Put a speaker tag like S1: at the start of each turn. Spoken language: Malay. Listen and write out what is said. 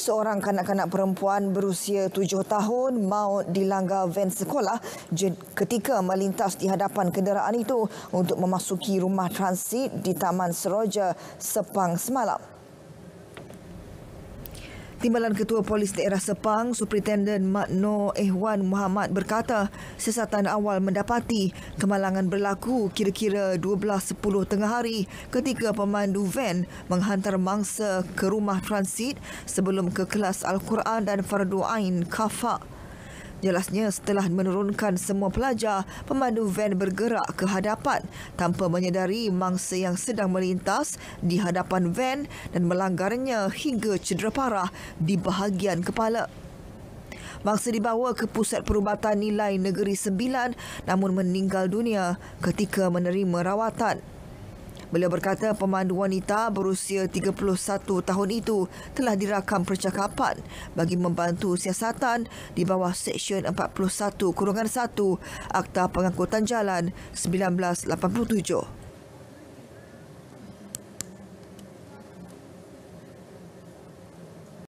S1: seorang kanak-kanak perempuan berusia tujuh tahun maut dilanggar van sekolah ketika melintas di hadapan kenderaan itu untuk memasuki rumah transit di Taman Seroja, Sepang semalam. Timbalan Ketua Polis Daerah Sepang, Superintendent Makno Ehwan Muhammad berkata, sesatan awal mendapati kemalangan berlaku kira-kira 12.10 tengah hari ketika pemandu van menghantar mangsa ke rumah transit sebelum ke kelas Al-Quran dan Fardu Ain Kafak. Jelasnya setelah menurunkan semua pelajar, pemandu van bergerak ke hadapan tanpa menyedari mangsa yang sedang melintas di hadapan van dan melanggarnya hingga cedera parah di bahagian kepala. Mangsa dibawa ke Pusat Perubatan Nilai Negeri 9 namun meninggal dunia ketika menerima rawatan. Beliau berkata pemandu wanita berusia 31 tahun itu telah dirakam percakapan bagi membantu siasatan di bawah Seksyen 41-1 Akta Pengangkutan Jalan 1987.